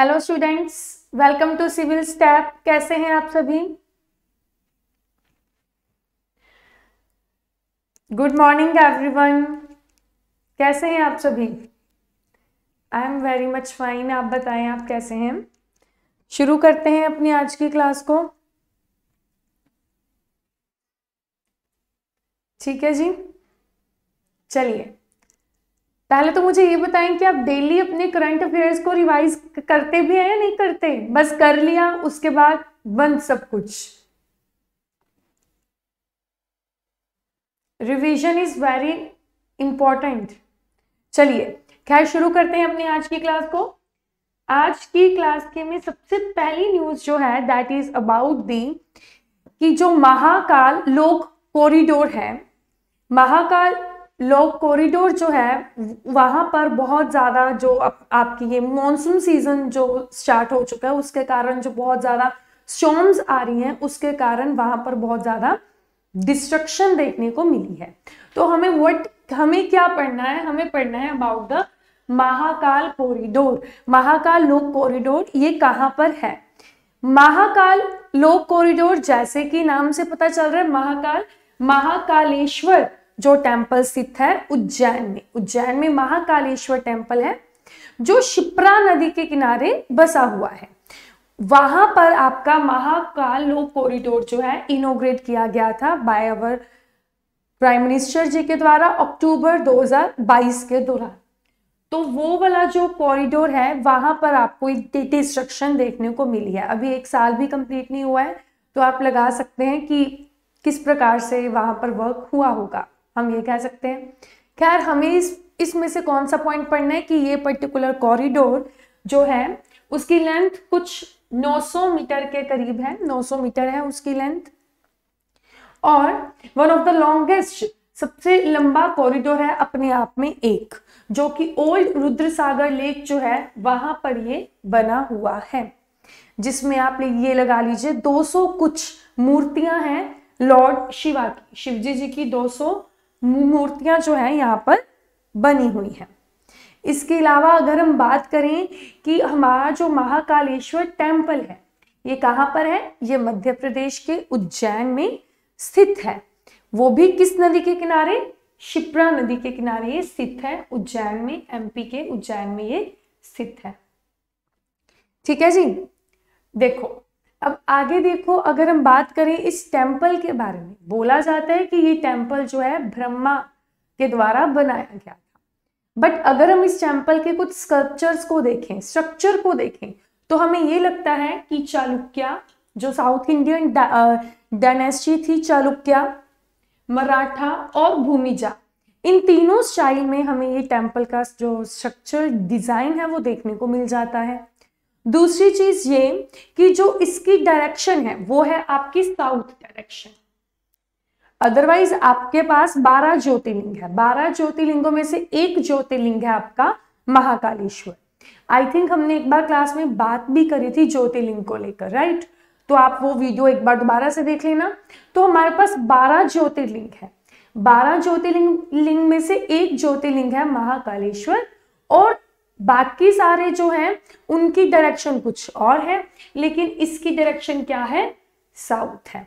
Hello students welcome to civil step कैसे हैं आप सभी गुड मॉर्निंग एवरीवन कैसे हैं आप सभी I am very much fine आप बताएं आप कैसे हैं शुरू करते हैं अपनी आज की क्लास को ठीक है जी चलिए पहले तो मुझे ये बताएं कि आप डेली अपने करंट अफेयर्स को रिवाइज करते भी हैं या नहीं करते बस कर लिया उसके बाद बंद सब कुछ रिवीजन इज वेरी इंपॉर्टेंट चलिए खैर शुरू करते हैं अपनी आज की क्लास को आज की क्लास के में सबसे पहली न्यूज जो है दैट इज अबाउट दी कि जो महाकाल लोक कॉरिडोर है महाकाल लोग कॉरिडोर जो है वहाँ पर बहुत ज़्यादा जो आप, आपकी ये मॉनसून सीज़न जो स्टार्ट हो चुका है उसके कारण जो बहुत ज़्यादा स्टॉम्स आ रही हैं उसके कारण वहाँ पर बहुत ज़्यादा डिस्ट्रक्शन देखने को मिली है तो हमें वट हमें क्या पढ़ना है हमें पढ़ना है about the Mahakal corridor Mahakal Lok corridor ये कहाँ पर है महाकाल लोक कॉरिडोर जैसे कि नाम से पता चल रहा है महाकाल महाकालेश्वर जो टेम्पल स्थित है उज्जैन में उज्जैन में महाकालेश्वर टेम्पल है जो शिप्रा नदी के किनारे बसा हुआ है वहां पर आपका महाकाल लोक कॉरिडोर जो है इनोग्रेट किया गया था by our prime minister ji के द्वारा अक्टूबर 2022 के दौरान तो वो वाला जो कॉरिडोर है वहां पर आपको एक डिस्ट्रक्शन देखने को मिली है अभी एक साल भी कंप्लीट नहीं हुआ है तो आप लगा सकते हैं कि किस प्रकार से वहां पर वर्क हुआ होगा हम ये कह सकते हैं खैर हमें इस इसमें से कौन सा पॉइंट पढ़ना है कि ये पर्टिकुलर कॉरिडोर जो है उसकी लेंथ कुछ 900 मीटर के करीब है 900 मीटर है उसकी लेंथ और वन ऑफ द लॉन्गेस्ट सबसे लंबा कॉरिडोर है अपने आप में एक जो कि ओल्ड रुद्र सागर लेक जो है वहां पर ये बना हुआ है जिसमें आप ये लगा लीजिए 200 कुछ मूर्तियां हैं लॉर्ड शिवा की शिवजी जी की मूर्तियां जो है यहाँ पर बनी हुई हैं इसके अलावा अगर हम बात करें कि हमारा जो महाकालेश्वर टेम्पल है ये कहाँ पर है ये मध्य प्रदेश के उज्जैन में स्थित है वो भी किस नदी के किनारे शिप्रा नदी के किनारे ये स्थित है उज्जैन में एमपी के उज्जैन में ये स्थित है ठीक है जी देखो अब आगे देखो अगर हम बात करें इस टेम्पल के बारे में बोला जाता है कि ये टेम्पल जो है ब्रह्मा के द्वारा बनाया गया था बट अगर हम इस टेम्पल के कुछ स्कल्पचर्स को देखें स्ट्रक्चर को देखें तो हमें ये लगता है कि चालुक्या जो साउथ इंडियन डायनेस्टी थी चालुक्या मराठा और भूमिजा इन तीनों स्टाइल में हमें ये टेम्पल का जो स्ट्रक्चर डिज़ाइन है वो देखने को मिल जाता है दूसरी चीज ये कि जो इसकी डायरेक्शन है वो है आपकी साउथ डायरेक्शन अदरवाइज आपके पास 12 ज्योतिर्लिंग है 12 ज्योतिर्लिंगों में से एक ज्योतिर्लिंग है आपका महाकालेश्वर आई थिंक हमने एक बार क्लास में बात भी करी थी ज्योतिर्लिंग को लेकर राइट तो आप वो वीडियो एक बार दोबारा से देख लेना तो हमारे पास 12 ज्योतिर्लिंग है 12 ज्योतिर्लिंग लिंग में से एक ज्योतिर्लिंग है महाकालेश्वर और बाकी सारे जो हैं उनकी डायरेक्शन कुछ और है लेकिन इसकी डायरेक्शन क्या है साउथ है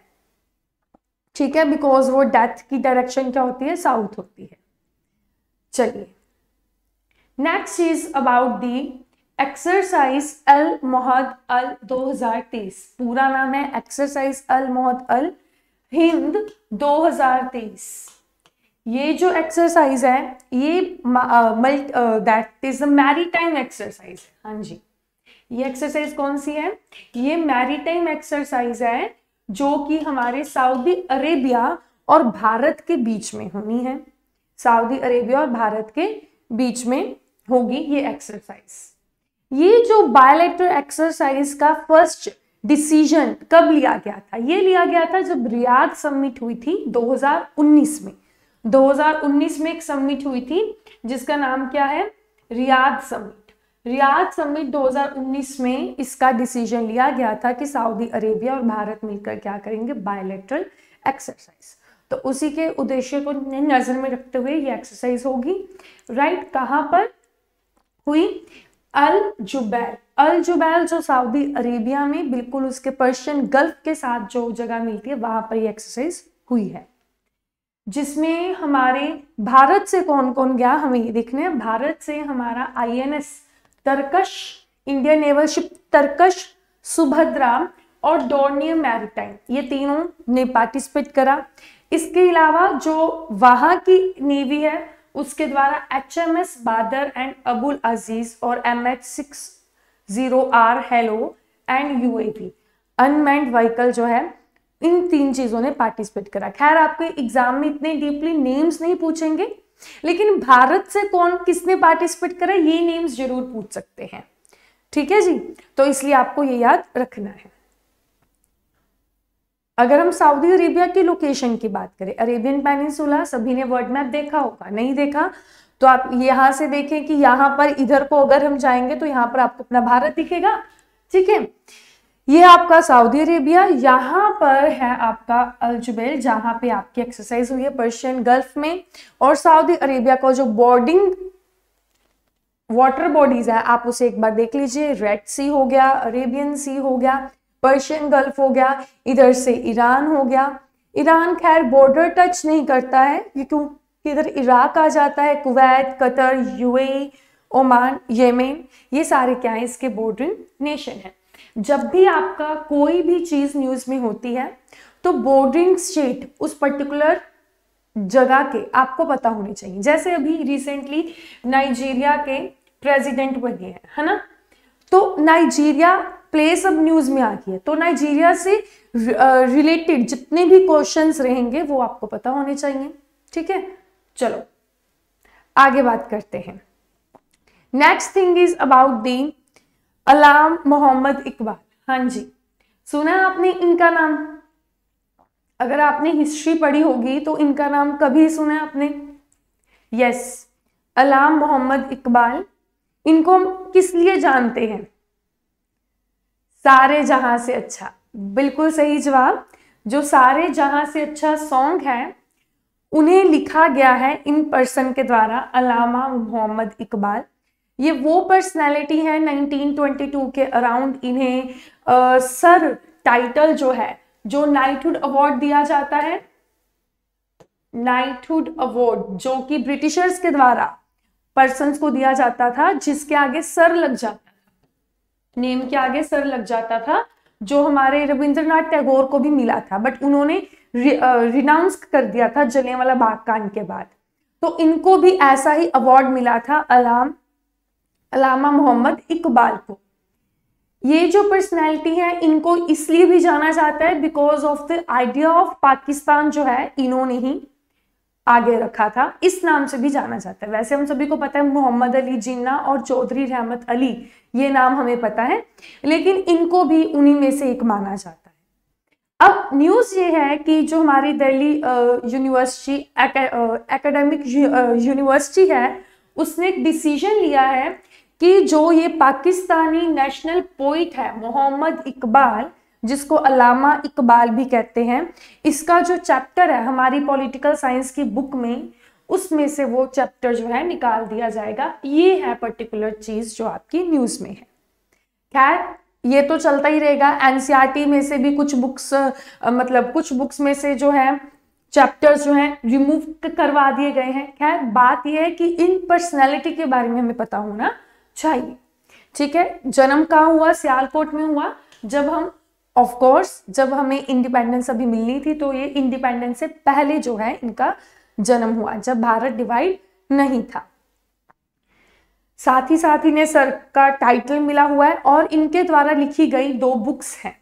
ठीक है बिकॉज वो डेथ की डायरेक्शन क्या होती है साउथ होती है चलिए next is about the exercise Al Mohed Al 2023 पूरा नाम है एक्सरसाइज अल मोहद अल हिंद 2023 ये जो एक्सरसाइज है ये मल्ट that is the maritime exercise हाँ जी ये एक्सरसाइज कौन सी है ये मैरी टाइम एक्सरसाइज है जो कि हमारे सऊदी अरेबिया और भारत के बीच में होनी है सऊदी अरेबिया और भारत के बीच में होगी ये एक्सरसाइज ये जो बायोलेक्टर एक्सरसाइज का फर्स्ट डिसीजन कब लिया गया था ये लिया गया था जब रियाद समिट हुई थी 2019 में 2019 में एक समिट हुई थी जिसका नाम क्या है रियाद समिट रियाद समिट 2019 में इसका डिसीजन लिया गया था कि सऊदी अरेबिया और भारत मिलकर क्या करेंगे बायोलेट्रल एक्सरसाइज तो उसी के उद्देश्य को नज़र में रखते हुए ये एक्सरसाइज होगी राइट कहाँ पर हुई अल जुबैल अल जुबैल जो सऊदी अरेबिया में बिल्कुल उसके पर्शियन गल्फ के साथ जो जगह मिलती है वहां पर ये एक्सरसाइज हुई है जिसमें हमारे भारत से कौन कौन गया हमें ये देखने भारत से हमारा INS Tarkash Indian naval ship Tarkash Subhadra और डोर्नियर मैरिटाइम ये तीनों ने पार्टिसिपेट करा इसके अलावा जो वहां की नेवी है उसके द्वारा H M S Badr and Abul Aziz और M H six zero R helo and U A P unmanned vehicle जो है इन तीन चीज़ों ने पार्टिसिपेट करा खैर आपके एग्जाम में इतने डीपली नेम्स नहीं पूछेंगे लेकिन भारत से कौन किसने पार्टिसिपेट करा ये नेम्स जरूर पूछ सकते हैं ठीक है जी तो इसलिए आपको ये याद रखना है अगर हम सऊदी अरेबिया की लोकेशन की बात करें अरेबियन पेनिसुला सभी ने वर्ल्ड मैप देखा होगा नहीं देखा तो आप यहां से देखें कि यहां पर इधर को अगर हम जाएंगे तो यहां पर आपको अपना भारत दिखेगा ठीक है ये आपका सऊदी अरेबिया यहाँ पर है आपका अल्जुबेल जहाँ पे आपकी एक्सरसाइज हुई है पर्शियन गल्फ में और सऊदी अरेबिया का जो बॉर्डिंग वाटर बॉडीज है आप उसे एक बार देख लीजिए रेड सी हो गया अरेबियन सी हो गया पर्शियन गल्फ हो गया इधर से ईरान हो गया ईरान खैर बॉर्डर टच नहीं करता है क्योंकि इधर इराक आ जाता है Kuwait Qatar UAE Oman Yemen ये सारे क्या है इसके बॉर्डर नेशन है जब भी आपका कोई भी चीज़ न्यूज़ में होती है तो बोर्डिंग स्टेट उस पर्टिकुलर जगह के आपको पता होने चाहिए जैसे अभी रिसेंटली नाइजीरिया के प्रेसिडेंट बने हैं है ना तो नाइजीरिया प्लेस अब न्यूज में आ गई है तो नाइजीरिया से रिलेटेड जितने भी क्वेश्चंस रहेंगे वो आपको पता होने चाहिए ठीक है चलो आगे बात करते हैं next thing is about the Allama Mohammad Iqbal हाँ जी सुना है आपने इनका नाम अगर आपने हिस्ट्री पढ़ी होगी तो इनका नाम कभी सुना है आपने यस अलाम मोहम्मद इकबाल इनको हम किस लिए जानते हैं सारे जहां से अच्छा बिल्कुल सही जवाब जो सारे जहां से अच्छा सॉन्ग है उन्हें लिखा गया है इन पर्सन के द्वारा अलामा मोहम्मद इकबाल ये वो पर्सनैलिटी है 1922 के अराउंड इन्हें आ, सर टाइटल जो है जो नाइटहुड अवार्ड दिया जाता है नाइटहुड अवार्ड जो कि ब्रिटिशर्स के द्वारा पर्सन को दिया जाता था जिसके आगे सर लग जाता था नेम के आगे सर लग जाता था जो हमारे रविंद्रनाथ टैगोर को भी मिला था बट उन्होंने रि, रिनाउंस कर दिया था जलियांवाला बाग कांड के बाद तो इनको भी ऐसा ही अवार्ड मिला था अलाम अलामा मोहम्मद इकबाल को ये जो पर्सनैलिटी है इनको इसलिए भी जाना जाता है because of the idea of Pakistan जो है इन्होंने ही आगे रखा था इस नाम से भी जाना जाता है वैसे हम सभी को पता है मोहम्मद अली जिन्ना और चौधरी रहमत अली ये नाम हमें पता है लेकिन इनको भी उन्हीं में से एक माना जाता है अब न्यूज़ ये है कि जो हमारी दिल्ली यूनिवर्सिटी एकेडमिक यूनिवर्सिटी है उसने एक डिसीजन लिया है कि जो ये पाकिस्तानी नेशनल पोइट है मोहम्मद इकबाल जिसको अलामा इकबाल भी कहते हैं इसका जो चैप्टर है हमारी पॉलिटिकल साइंस की बुक में उसमें से वो चैप्टर जो है निकाल दिया जाएगा ये है पर्टिकुलर चीज़ जो आपकी न्यूज़ में है खैर ये तो चलता ही रहेगा एनसीईआरटी e में से भी कुछ बुक्स मतलब कुछ बुक्स में से जो है चैप्टर्स जो हैं रिमूव करवा दिए गए हैं खैर बात यह है कि इन पर्सनैलिटी के बारे में हमें पता होना चाहिए ठीक है जन्म कहाँ हुआ सियालकोट में हुआ जब हम ऑफ कोर्स जब हमें इंडिपेंडेंस अभी मिलनी थी तो ये इंडिपेंडेंस से पहले जो है इनका जन्म हुआ जब भारत डिवाइड नहीं था साथ ही साथ इन्हें सर का टाइटल मिला हुआ है और इनके द्वारा लिखी गई दो बुक्स हैं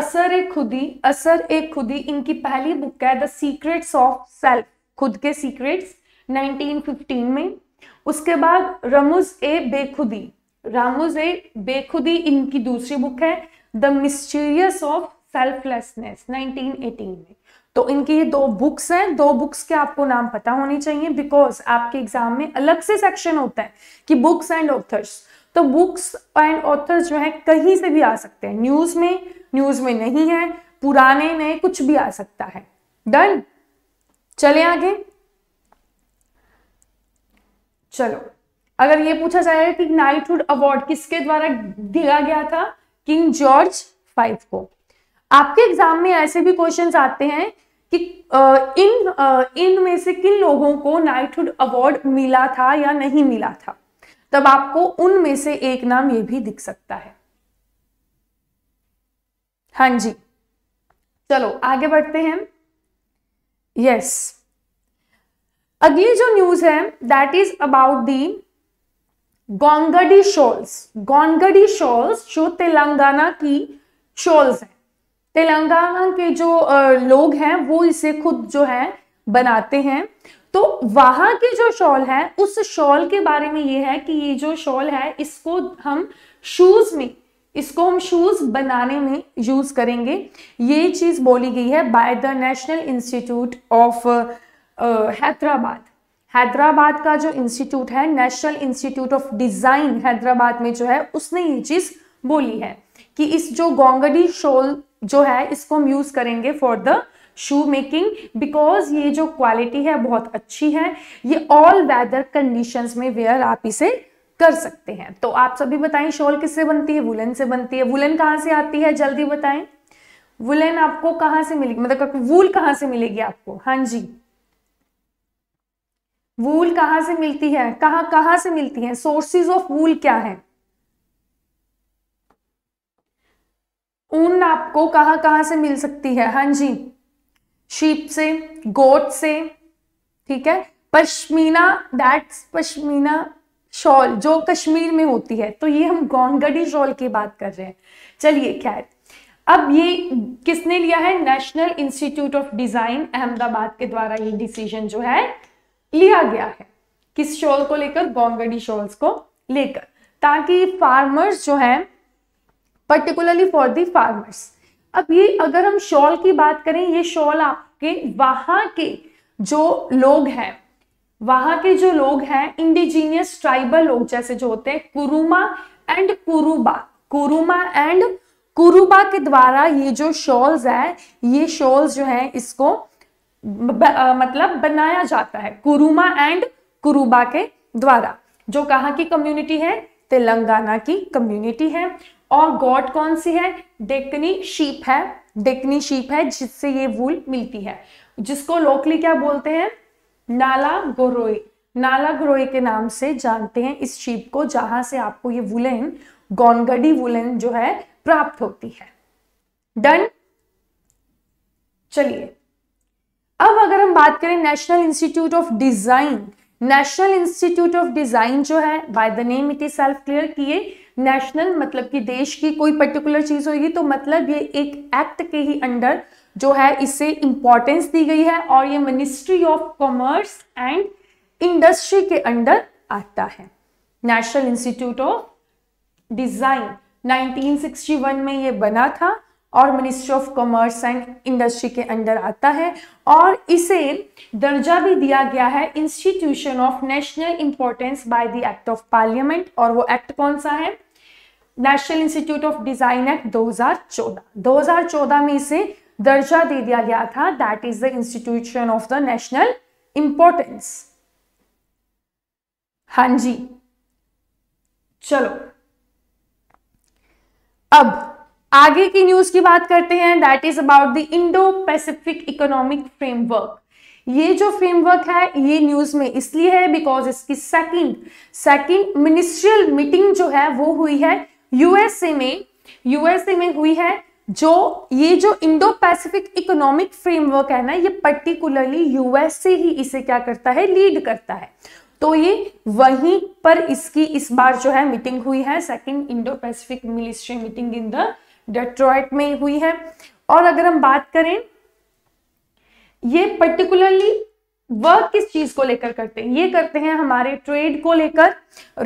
असर ए खुदी असर ए खुदी इनकी पहली बुक है द सीक्रेट्स ऑफ सेल्फ खुद के सीक्रेट्स 1915 में उसके बाद रमुज ए बेखुदी रामुज ए बेखुदी इनकी दूसरी बुक है द मिस्टीरियस ऑफ सेल्फलेसनेस 1918 में तो इनकी ये दो बुक्स हैं दो बुक्स के आपको नाम पता होने चाहिए बिकॉज आपके एग्जाम में अलग से सेक्शन होता है कि बुक्स एंड ऑथर्स तो बुक्स एंड ऑथर्स जो है कहीं से भी आ सकते हैं न्यूज में न्यूज में नहीं है पुराने नए कुछ भी आ सकता है डन चले आगे चलो अगर ये पूछा जाए कि नाइटहुड अवार्ड किसके द्वारा दिया गया था किंग जॉर्ज फाइव को आपके एग्जाम में ऐसे भी क्वेश्चंस आते हैं कि इन इन में से किन लोगों को नाइटहुड अवार्ड मिला था या नहीं मिला था तब आपको उनमें से एक नाम ये भी दिख सकता है हाँ जी चलो आगे बढ़ते हैं यस yes. अगली जो न्यूज है that is about the Gongadi shawls Gongadi shawls जो तेलंगाना की शॉल्स हैं तेलंगाना के जो लोग हैं वो इसे खुद जो है बनाते हैं तो वहां की जो शॉल है उस शॉल के बारे में ये है कि ये जो शॉल है इसको हम शूज में इसको हम शूज बनाने में यूज करेंगे ये चीज बोली गई है by the national institute of Hyderabad Hyderabad का जो इंस्टीट्यूट है national institute of design Hyderabad में जो है उसने ये चीज़ बोली है कि इस जो गोंगडी शोल जो है इसको हम यूज़ करेंगे for the shoe making because ये जो क्वालिटी है बहुत अच्छी है ये ऑल वेदर कंडीशन में वेयर आप इसे कर सकते हैं तो आप सभी बताएं शॉल किससे बनती है वुलन से बनती है वुलन कहाँ से आती है जल्दी बताएं वुलन आपको कहाँ से मिलेगी मतलब वूल कहाँ से मिलेगी आपको हाँ जी वूल कहां से मिलती है कहां कहां से मिलती है सोर्सेज ऑफ वूल क्या है ऊन आपको कहां कहां से मिल सकती है हाँ जी शीप से गोट से ठीक है पश्मीना दैट्स पश्मीना शॉल जो कश्मीर में होती है तो ये हम गौनगढ़ी शॉल की बात कर रहे हैं चलिए खैर अब ये किसने लिया है national institute of design Ahmedabad के द्वारा ये डिसीजन जो है लिया गया है किस शॉल को लेकर गोंगडी शॉल्स को लेकर ताकि फार्मर्स जो है पर्टिकुलरली फॉर दी फार्मर्स अब ये अगर हम शॉल की बात करें ये शॉल आपके वहां के जो लोग हैं वहां के जो लोग हैं इंडिजीनियस ट्राइबल लोग जैसे जो होते हैं कुरुमा एंड कुरुबा कुरुमा एंड कुरुबा के द्वारा ये जो शॉल्स है ये शॉल्स जो है इसको ब, आ, मतलब बनाया जाता है कुरुमा एंड कुरुबा के द्वारा जो कहाँ की कम्युनिटी है तेलंगाना की कम्युनिटी है और गॉड कौन सी है डेकनी शीप है डेकनी शीप है जिससे ये वूल मिलती है जिसको लोकली क्या बोलते हैं नाला गोरोई नाला गोरोई के नाम से जानते हैं इस शीप को जहां से आपको ये वुलन गोनगडी वुलेन जो है प्राप्त होती है डन चलिए अब अगर हम बात करें national institute of design national institute of design जो है by the name it is self clear कि ये नेशनल मतलब कि देश की कोई पर्टिकुलर चीज होगी तो मतलब ये एक एक्ट के ही अंडर जो है इसे इंपॉर्टेंस दी गई है और ये ministry of commerce and industry के अंडर आता है नेशनल इंस्टीट्यूट ऑफ डिजाइन 1961 में ये बना था और ministry of commerce and industry के अंडर आता है और इसे दर्जा भी दिया गया है institution of national importance by the act of parliament और वो एक्ट कौन सा है national institute of design act 2014 2014 में इसे दर्जा दे दिया गया था that is the institution of the national importance हां जी चलो अब आगे की न्यूज की बात करते हैं that is about the Indo Pacific economic framework ये जो फ्रेमवर्क है ये न्यूज में इसलिए है बिकॉज इसकी सेकंड सेकंड मिनिस्ट्रियल मीटिंग जो है वो हुई है यूएसए में यूएसए में हुई है जो ये जो इंडो पैसिफिक इकोनॉमिक फ्रेमवर्क है ना ये पर्टिकुलरली यूएसए ही इसे क्या करता है लीड करता है तो ये वहीं पर इसकी इस बार जो है मीटिंग हुई है second Indo Pacific ministry meeting in the Detroit में हुई है और अगर हम बात करें ये पर्टिकुलरली वर्क किस चीज को लेकर करते हैं ये करते हैं हमारे ट्रेड को लेकर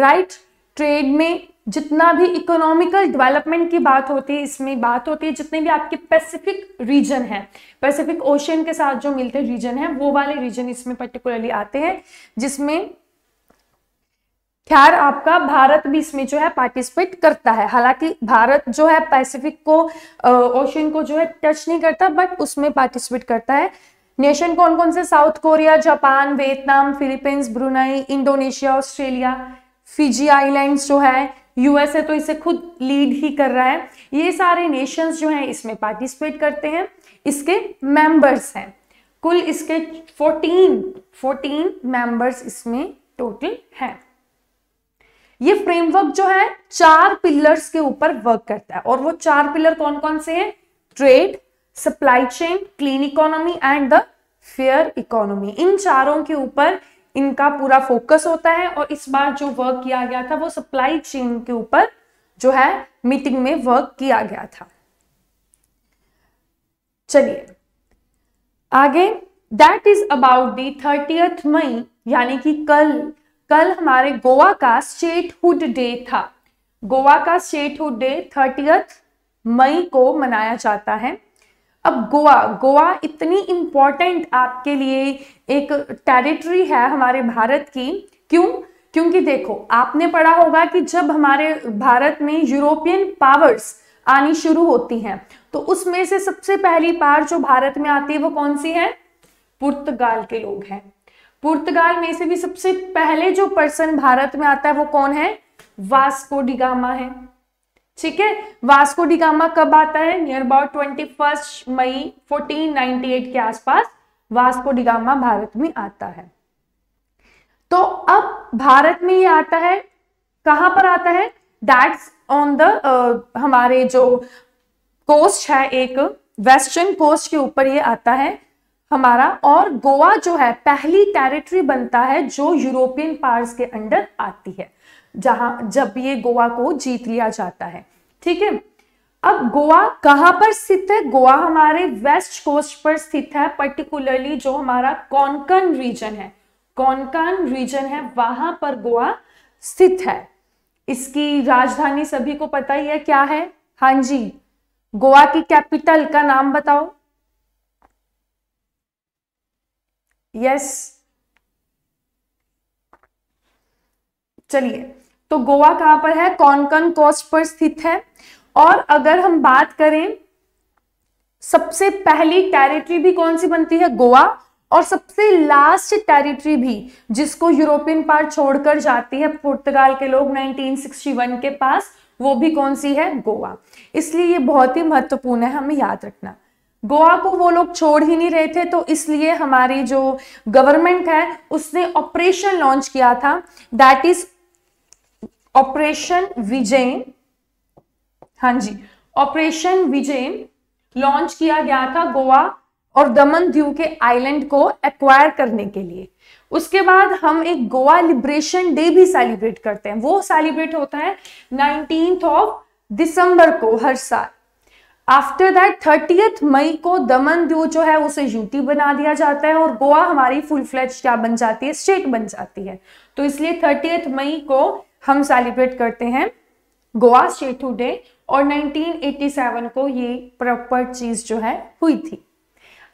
राइट ट्रेड में जितना भी इकोनॉमिकल डेवलपमेंट की बात होती है इसमें बात होती है जितने भी आपके पैसिफिक रीजन है पैसिफिक ओशन के साथ जो मिलते रीजन है वो वाले रीजन इसमें पर्टिकुलरली आते हैं जिसमें खैर आपका भारत भी इसमें जो है पार्टिसिपेट करता है हालांकि भारत जो है पैसिफिक को ओशन को जो है टच नहीं करता बट उसमें पार्टिसिपेट करता है नेशन कौन कौन से South Korea Japan Vietnam Philippines Brunei Indonesia Australia Fiji islands जो है यूएसए तो इसे खुद लीड ही कर रहा है ये सारे नेशंस जो हैं इसमें पार्टिसिपेट करते हैं इसके मेंबर्स हैं कुल इसके 14 14 मेंबर्स इसमें टोटल हैं ये फ्रेमवर्क जो है चार पिलर्स के ऊपर वर्क करता है और वो चार पिलर कौन कौन से हैं trade supply chain clean economy and the fair economy इन चारों के ऊपर इनका पूरा फोकस होता है और इस बार जो वर्क किया गया था वो सप्लाई चेन के ऊपर जो है मीटिंग में वर्क किया गया था चलिए आगे that is about the thirtieth May यानी कि कल कल हमारे गोवा का स्टेटहुड डे था गोवा का स्टेटहुड डे थर्टियथ मई को मनाया जाता है अब गोवा गोवा इतनी इम्पॉर्टेंट आपके लिए एक टेरिटरी है हमारे भारत की क्यों क्योंकि देखो आपने पढ़ा होगा कि जब हमारे भारत में यूरोपियन पावर्स आनी शुरू होती हैं तो उसमें से सबसे पहली पार जो भारत में आती है वो कौन सी है पुर्तगाल के लोग हैं पुर्तगाल में से भी सबसे पहले जो पर्सन भारत में आता है वो कौन है वास्को डिगामा है ठीक है वास्को डिगामा कब आता है near about twenty first May 1498 के आसपास वास्को डिगामा भारत में आता है तो अब भारत में ये आता है कहां पर आता है दैट्स ऑन द हमारे जो कोस्ट है एक वेस्टर्न कोस्ट के ऊपर ये आता है हमारा और गोवा जो है पहली टेरिटरी बनता है जो यूरोपियन पार्स के अंडर आती है जहां जब ये गोवा को जीत लिया जाता है ठीक है अब गोवा कहां पर स्थित है गोवा हमारे वेस्ट कोस्ट पर स्थित है पर्टिकुलरली जो हमारा कॉनकन रीजन है कॉनकन रीजन है वहां पर गोवा स्थित है इसकी राजधानी सभी को पता ही है क्या है हां जी गोवा की कैपिटल का नाम बताओ यस चलिए तो गोवा कहां पर है कौन कोस्ट पर स्थित है और अगर हम बात करें सबसे पहली टेरिटरी भी कौन सी बनती है गोवा और सबसे लास्ट टेरिटरी भी जिसको यूरोपियन पार्ट छोड़कर जाती है पुर्तगाल के लोग 1961 के पास वो भी कौन सी है गोवा इसलिए ये बहुत ही महत्वपूर्ण है हमें याद रखना गोवा को वो लोग छोड़ ही नहीं रहे थे तो इसलिए हमारी जो गवर्नमेंट है उसने ऑपरेशन लॉन्च किया था दैट इज ऑपरेशन विजय हाँ जी ऑपरेशन विजय लॉन्च किया गया था गोवा और दमन दीव के आइलैंड को एक्वायर करने के लिए उसके बाद हम एक गोवा लिब्रेशन डे भी सेलिब्रेट करते हैं वो सेलिब्रेट होता है नाइनटीन ऑफ दिसंबर को हर साल आफ्टर दैट थर्टीथ मई को दमन दीव जो है उसे यूटी बना दिया जाता है और गोवा हमारी फुल फ्लेज क्या बन जाती है स्टेट बन जाती है तो इसलिए थर्टीथ मई को हम सेलिब्रेट करते हैं गोवा स्टेट डे और 1987 को ये प्रॉपर चीज जो है हुई थी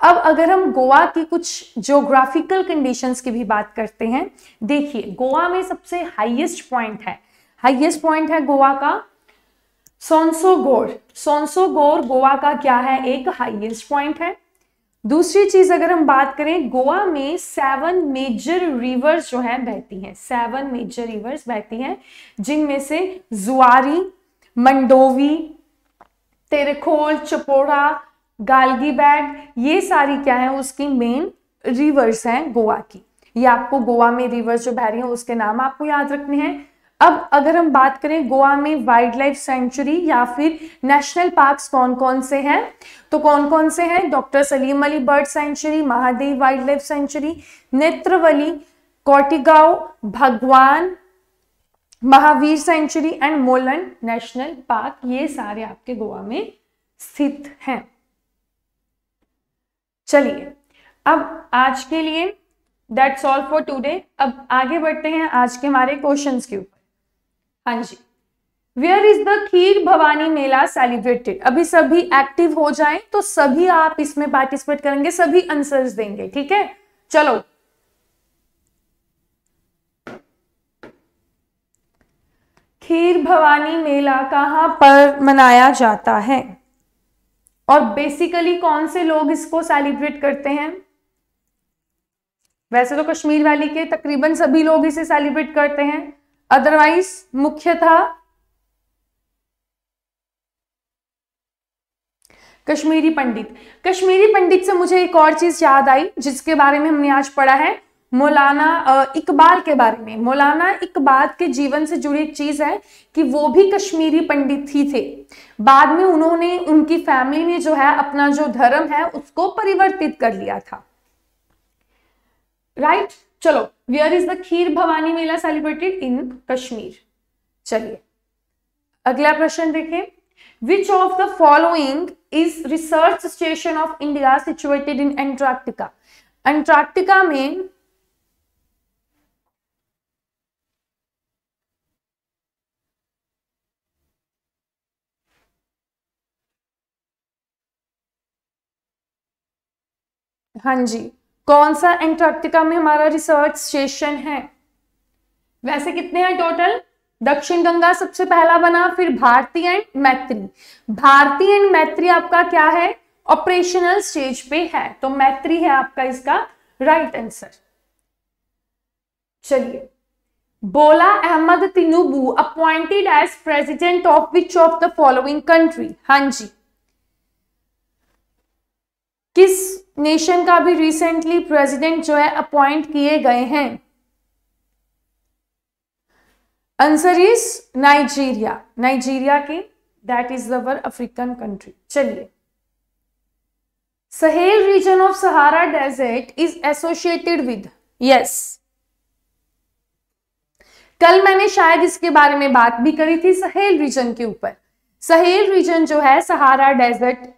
अब अगर हम गोवा की कुछ जोग्राफिकल कंडीशंस की भी बात करते हैं देखिए गोवा में सबसे हाईएस्ट पॉइंट है हाईएस्ट पॉइंट है गोवा का सोनसोगोर सोनसोगोर गोवा का क्या है एक हाईएस्ट पॉइंट है दूसरी चीज अगर हम बात करें गोवा में सेवन मेजर रिवर्स जो है बहती हैं सेवन मेजर रिवर्स बहती हैं जिनमें से जुआरी मंडोवी तेरेखोल चपोड़ा गालगी बैग ये सारी क्या है उसकी मेन रिवर्स हैं गोवा की ये आपको गोवा में रिवर्स जो बह रही हैं उसके नाम आपको याद रखने हैं अब अगर हम बात करें गोवा में वाइल्ड लाइफ सेंचुरी या फिर नेशनल पार्क्स कौन कौन से हैं तो कौन कौन से हैं doctor Salim Ali bird sanctuary Mahadev wildlife sanctuary Netravali Cotigao Bhagwan Mahavir sanctuary and Mollem national park ये सारे आपके गोवा में स्थित हैं चलिए अब आज के लिए दैट्स ऑल फॉर टूडे अब आगे बढ़ते हैं आज के हमारे क्वेश्चन के ऊपर हाँ जी where is the Kheer Bhawani Mela celebrated अभी सभी एक्टिव हो जाए तो सभी आप इसमें पार्टिसिपेट करेंगे सभी आंसर्स देंगे ठीक है चलो खीर भवानी मेला कहां पर मनाया जाता है और बेसिकली कौन से लोग इसको सेलिब्रेट करते हैं वैसे तो कश्मीर वैली के तकरीबन सभी लोग इसे सेलिब्रेट करते हैं अदरवाइज मुख्यतः कश्मीरी पंडित कश्मीरी पंडित से मुझे एक और चीज याद आई जिसके बारे में हमने आज पढ़ा है मौलाना इकबाल के बारे में मौलाना इकबाल के जीवन से जुड़ी एक चीज है कि वो भी कश्मीरी पंडित ही थे बाद में उन्होंने उनकी फैमिली ने जो है अपना जो धर्म है उसको परिवर्तित कर लिया था राइट right? चलो where is the Kheer Bhawani Mela celebrated in Kashmir चलिए अगला प्रश्न देखें which of the following is research station of India situated in Antarctica Antarctica में हाँ जी कौन सा एंटार्क्टिका में हमारा रिसर्च स्टेशन है वैसे कितने हैं टोटल दक्षिण गंगा सबसे पहला बना फिर भारतीय एंड मैत्री भारतीय एंड मैत्री आपका क्या है ऑपरेशनल स्टेज पे है तो मैत्री है आपका इसका राइट आंसर चलिए Bola Ahmed Tinubu appointed as president of which of the following country हां जी किस नेशन का भी रिसेंटली प्रेसिडेंट जो है अपॉइंट किए गए हैं आंसर इज नाइजीरिया नाइजीरिया के दैट इज दवर अफ्रीकन कंट्री चलिए Sahel region of Sahara desert is associated with yes कल मैंने शायद इसके बारे में बात भी करी थी सहेल रीजन के ऊपर सहेल रीजन जो है सहारा डेजर्ट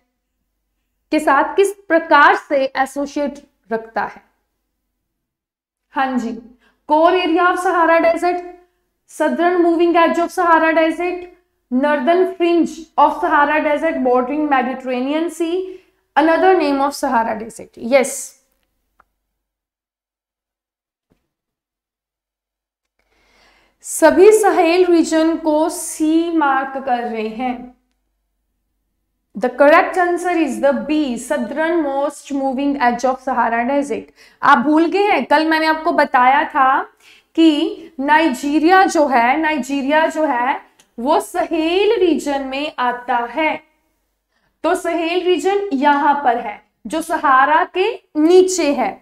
के साथ किस प्रकार से एसोसिएट रखता है हां जी core area of Sahara desert southern moving edge of Sahara desert northern fringe of Sahara desert bordering Mediterranean sea another name of Sahara desert yes सभी सहेल रीजन को सी मार्क कर रहे हैं The correct answer is the B. Southern most moving edge of Sahara Desert. आप भूल गए हैं कल मैंने आपको बताया था कि नाइजीरिया जो है नाइजीरिया जो है वो सहेल रीजन में आता है तो सहेल रीजन यहां पर है जो सहारा के नीचे है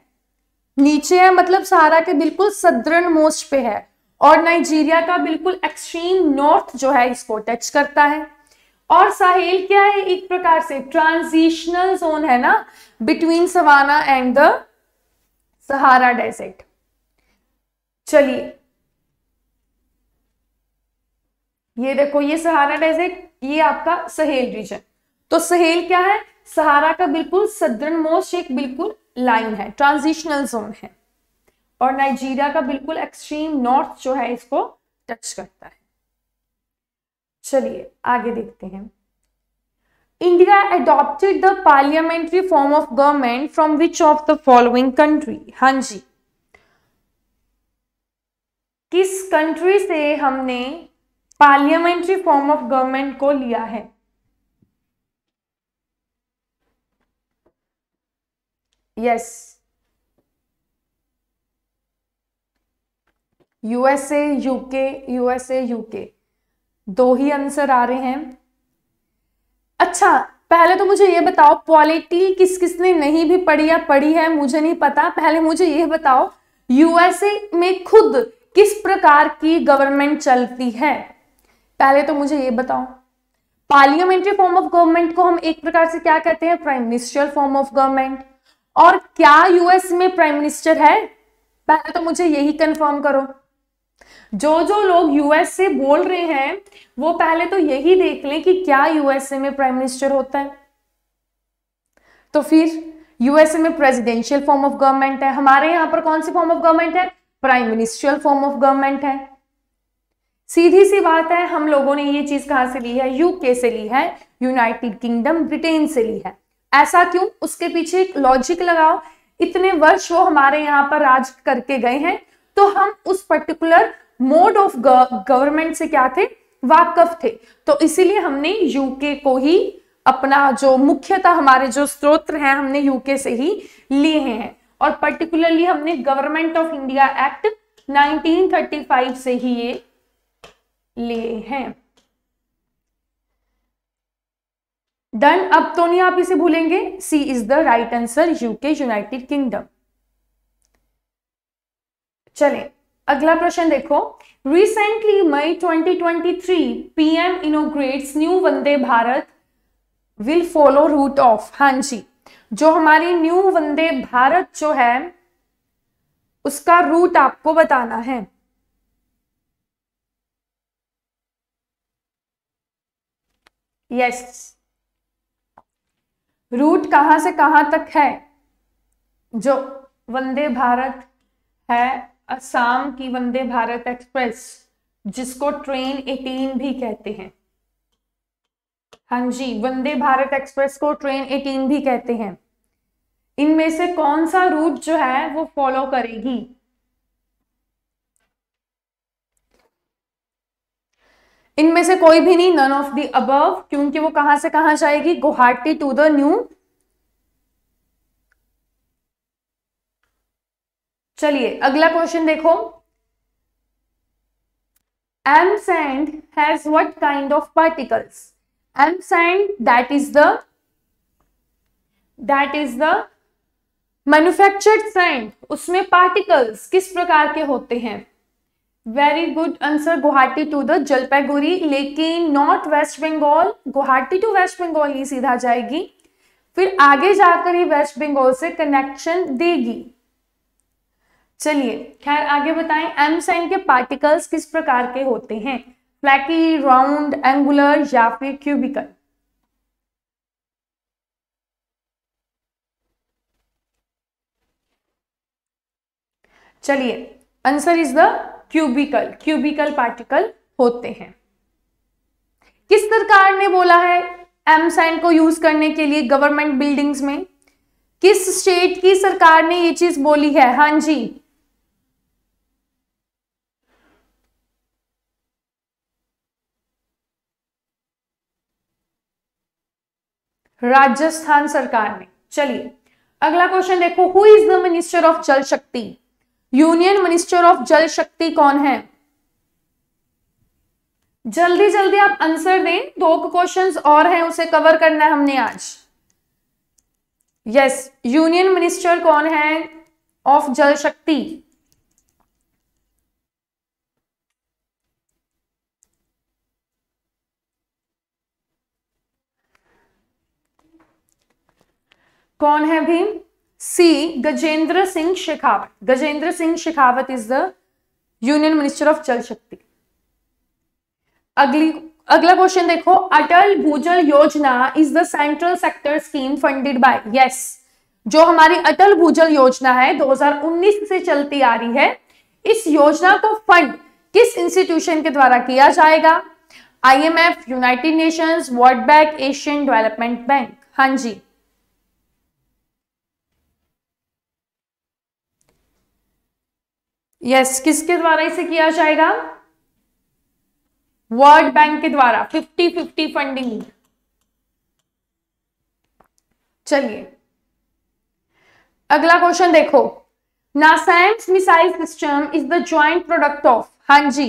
नीचे है मतलब सहारा के बिल्कुल सदरन मोस्ट पे है और नाइजीरिया का बिल्कुल एक्सट्रीम नॉर्थ जो है इसको टच करता है और साहेल क्या है एक प्रकार से ट्रांजिशनल जोन है ना between savanna and the Sahara desert चलिए ये देखो ये सहारा डेजर्ट ये आपका सहेल रीजन तो सहेल क्या है सहारा का बिल्कुल सदरन मोस्ट एक बिल्कुल लाइन है ट्रांजिशनल जोन है और नाइजीरिया का बिल्कुल एक्सट्रीम नॉर्थ जो है इसको टच करता है चलिए आगे देखते हैं India adopted the parliamentary form of government from which of the following country हां जी किस कंट्री से हमने पार्लियामेंट्री फॉर्म ऑफ गवर्नमेंट को लिया है yes USA UK USA UK दो ही आंसर आ रहे हैं अच्छा पहले तो मुझे ये बताओ पॉलिटी किस किसने नहीं भी पढ़ी या पढ़ी है मुझे नहीं पता पहले मुझे ये बताओ यूएसए में खुद किस प्रकार की गवर्नमेंट चलती है पहले तो मुझे ये बताओ पार्लियामेंट्री फॉर्म ऑफ गवर्नमेंट को हम एक प्रकार से क्या कहते हैं prime minister form of government और क्या यूएस में प्राइम मिनिस्टर है पहले तो मुझे यही कंफर्म करो जो जो लोग यूएस से बोल रहे हैं वो पहले तो यही देख लें कि क्या यूएसए में प्राइम मिनिस्टर होता है तो फिर यूएसए में प्रेसिडेंशियल फॉर्म ऑफ गवर्नमेंट है हमारे यहां पर कौन सी फॉर्म ऑफ गवर्नमेंट है prime ministerial form of government है सीधी सी बात है हम लोगों ने ये चीज कहां से ली है यूके से ली है यूनाइटेड किंगडम ब्रिटेन से ली है ऐसा क्यों उसके पीछे एक लॉजिक लगाओ इतने वर्ष वो हमारे यहाँ पर राज करके गए हैं तो हम उस पर्टिकुलर मोड ऑफ गवर्नमेंट से क्या थे वाकफ थे तो इसीलिए हमने यूके को ही अपना जो मुख्यतः हमारे जो स्रोत हैं हमने यूके से ही लिए हैं और पर्टिकुलरली हमने गवर्नमेंट ऑफ इंडिया एक्ट 1935 से ही ये लिए हैं डन अब तो नहीं आप इसे भूलेंगे C is the right answer UK United Kingdom चलें अगला प्रश्न देखो recently May 2023 PM inaugurates new Vande Bharat will follow route of हां जी जो हमारी न्यू वंदे भारत जो है उसका रूट आपको बताना है यस रूट कहां से कहां तक है जो वंदे भारत है असम की वंदे भारत एक्सप्रेस जिसको ट्रेन 18 भी कहते हैं हाँ जी वंदे भारत एक्सप्रेस को ट्रेन 18 भी कहते हैं इनमें से कौन सा रूट जो है वो फॉलो करेगी इनमें से कोई भी नहीं नन ऑफ दी अबव क्योंकि वो कहां से कहां जाएगी गुवाहाटी टू द न्यू चलिए अगला क्वेश्चन देखो M sand has what kind of particles M sand that is the that is the manufactured sand उसमें पार्टिकल्स किस प्रकार के होते हैं very good answer Guwahati to the Jalpaiguri लेकिन north west Bengal Guwahati to west Bengal ही सीधा जाएगी फिर आगे जाकर ही वेस्ट बंगाल से कनेक्शन देगी चलिए खैर आगे बताएं एम साइन के पार्टिकल्स किस प्रकार के होते हैं फ्लैकी राउंड एंगुलर या फिर क्यूबिकल चलिए answer is the cubical cubical particle होते हैं किस सरकार ने बोला है एम साइन को यूज करने के लिए गवर्नमेंट बिल्डिंग्स में किस स्टेट की सरकार ने ये चीज बोली है हां जी राजस्थान सरकार ने चलिए अगला क्वेश्चन देखो who is the minister of Jal Shakti union minister of Jal Shakti कौन है जल्दी जल्दी आप आंसर दें दो क्वेश्चंस और हैं उसे कवर करना है हमने आज यस यूनियन मिनिस्टर कौन है ऑफ जल शक्ति कौन है भीम सी Gajendra Singh Shekhawat Gajendra Singh Shekhawat is the union minister of Jal Shakti अगली अगला क्वेश्चन देखो Atal Bhujal Yojana is the central sector scheme funded by yes जो हमारी अटल भूजल योजना है 2019 से चलती आ रही है इस योजना को फंड किस इंस्टीट्यूशन के द्वारा किया जाएगा IMF United Nations World Bank Asian Development Bank हाँ जी यस yes, किसके द्वारा इसे किया जाएगा वर्ल्ड बैंक के द्वारा फिफ्टी फिफ्टी फंडिंग चलिए अगला क्वेश्चन देखो NASAMS missile system is the joint product of हां जी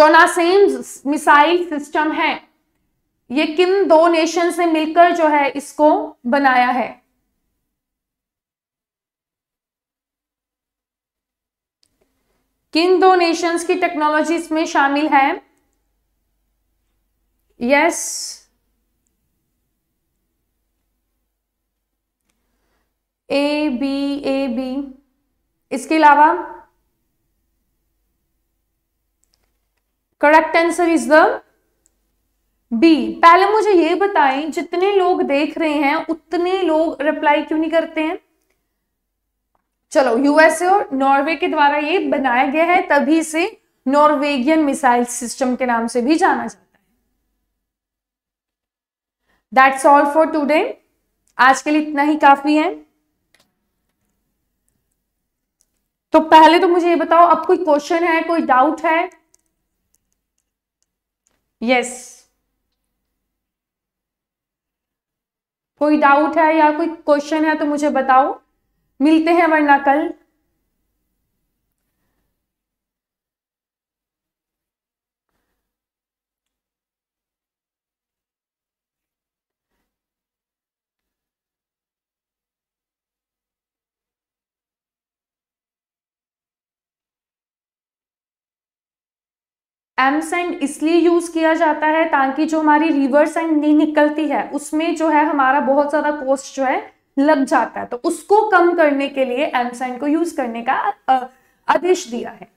जो नासेम्स मिसाइल सिस्टम है ये किन दो नेशन से मिलकर जो है इसको बनाया है किन दो नेशंस की टेक्नोलॉजी इसमें शामिल है yes A B A B इसके अलावा correct answer is the B पहले मुझे ये बताएं जितने लोग देख रहे हैं उतने लोग रिप्लाई क्यों नहीं करते हैं चलो यूएसए और नॉर्वे के द्वारा ये बनाया गया है तभी इसे नॉर्वेगियन मिसाइल सिस्टम के नाम से भी जाना जाता है दैट्स ऑल फॉर टुडे आज के लिए इतना ही काफी है तो पहले तो मुझे ये बताओ अब कोई क्वेश्चन है कोई डाउट है यस yes. कोई डाउट है या कोई क्वेश्चन है तो मुझे बताओ मिलते हैं वरना कल सेंड इसलिए यूज़ किया जाता है ताकि जो हमारी रिवर्स एंड निकलती है उसमें जो है हमारा बहुत ज़्यादा कॉस्ट जो है लग जाता है तो उसको कम करने के लिए एमसाइन को यूज करने का आदेश दिया है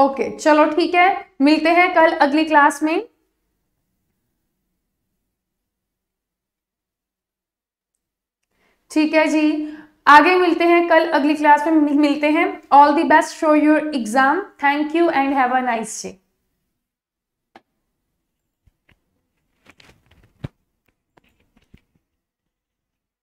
ओके okay, चलो ठीक है मिलते हैं कल अगली क्लास में ठीक है जी आगे मिलते हैं कल अगली क्लास में मिलते हैं all the best for your exam thank you and have a nice day